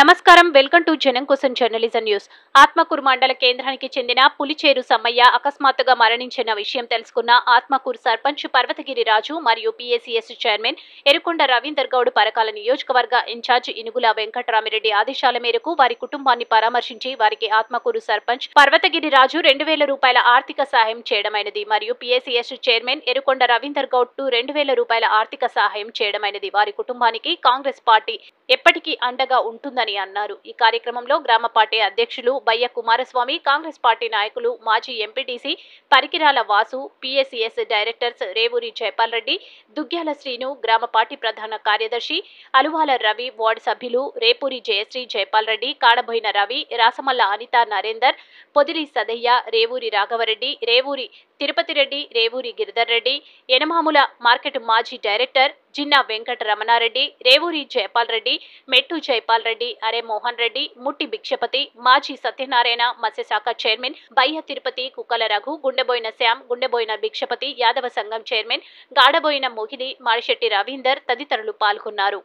నమస్కారం welcome to జనం కోసం జర్నలిజం న్యూస్ ఆత్మకూరు మండల కేంద్రానికి చెందిన పులిచేరు సమ్మయ్య అకస్మాత్తుగా మరణించిన విషయం తెలుసుకున్న ఆత్మకూరు సర్పంచ్ పర్వతగిరి రాజు మరియు పిఎసిఎస్ చైర్మన్ ఎరుకొండ రవీందర్ గౌడ్ పరకాల నియోజకవర్గ ఇన్ఛార్జ్ ఇనుగుల వెంకటరామిరెడ్డి ఆదేశాల మేరకు వారి కుటుంబాన్ని పరామర్శించి వారికి ఆత్మకూరు సర్పంచ్ పర్వతగిరి రాజు రెండు వేల రూపాయల ఆర్థిక సహాయం చేయడమైనది మరియు పీఏసీఎస్ చైర్మన్ ఎరుకొండ రవీందర్ గౌడ్ టు రెండు వేల రూపాయల ఆర్థిక సహాయం చేయడమైనది వారి కుటుంబానికి కాంగ్రెస్ పార్టీ ఎప్పటికీ అండగా ఉంటుందని అని అన్నారు ఈ కార్యక్రమంలో గ్రామ పార్టీ అధ్యక్షులు బయ్య కుమారస్వామి కాంగ్రెస్ పార్టీ నాయకులు మాజీ MPTC Parikirala Vasu PSES directors Revuri Jayapal Reddy Duggyala Srinu గ్రామ పార్టీ ప్రధాన కార్యదర్శి అలువాల రవి వార్డు సభ్యులు రేపూరి జయశ్రీ జయపాల్ రెడ్డి కాడబోయిన రవి రాసమల్ల అనిత నరేందర్ పొదిలి సదయ్య రేవూరి రాఘవరెడ్డి రేవూరి తిరుపతి రెడ్డి రేవూరి గిరిధర్ రెడ్డి యనమాముల మార్కెట్ మాజీ డైరెక్టర్ జిన్నా వెంకట రమణారెడ్డి రేవూరి జయపాల్ రెడ్డి మెట్టు జయపాల్ రెడ్డి అరే మోహన్ రెడ్డి ముట్టి భిక్షపతి మాజీ సత్యనారాయణ మత్స్యశాఖ చైర్మన్ బయ్య తిరుపతి కుక్కల రఘు గుండెబోయిన శ్యామ్ గుండెబోయిన భిక్షపతి యాదవ సంఘం చైర్మన్ గాడబోయిన మోహిని మాడిశెట్టి రవీందర్ తదితరులు పాల్గొన్నారు